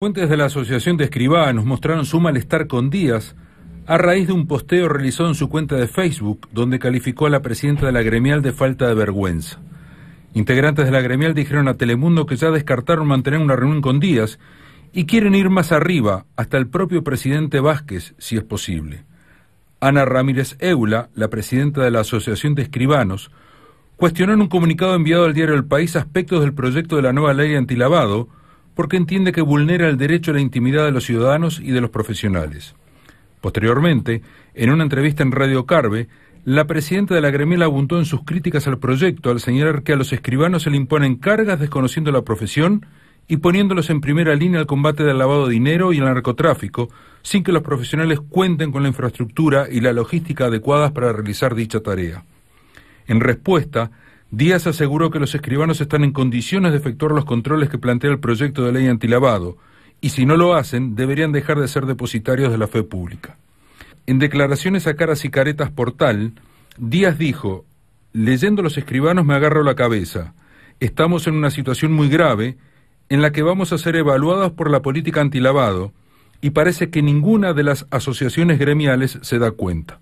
Fuentes de la Asociación de Escribanos mostraron su malestar con Díaz a raíz de un posteo realizado en su cuenta de Facebook, donde calificó a la presidenta de la gremial de falta de vergüenza. Integrantes de la gremial dijeron a Telemundo que ya descartaron mantener una reunión con Díaz y quieren ir más arriba, hasta el propio presidente Vázquez, si es posible. Ana Ramírez Eula, la presidenta de la Asociación de Escribanos, cuestionó en un comunicado enviado al diario El País aspectos del proyecto de la nueva ley antilavado, porque entiende que vulnera el derecho a la intimidad de los ciudadanos y de los profesionales. Posteriormente, en una entrevista en Radio Carve, la presidenta de la gremial abundó en sus críticas al proyecto al señalar que a los escribanos se le imponen cargas desconociendo la profesión y poniéndolos en primera línea al combate del lavado de dinero y el narcotráfico, sin que los profesionales cuenten con la infraestructura y la logística adecuadas para realizar dicha tarea. En respuesta, Díaz aseguró que los escribanos están en condiciones de efectuar los controles que plantea el proyecto de ley antilavado, y si no lo hacen, deberían dejar de ser depositarios de la fe pública. En declaraciones a Caras y Caretas Portal, Díaz dijo, leyendo los escribanos me agarro la cabeza, estamos en una situación muy grave en la que vamos a ser evaluados por la política antilavado, y parece que ninguna de las asociaciones gremiales se da cuenta.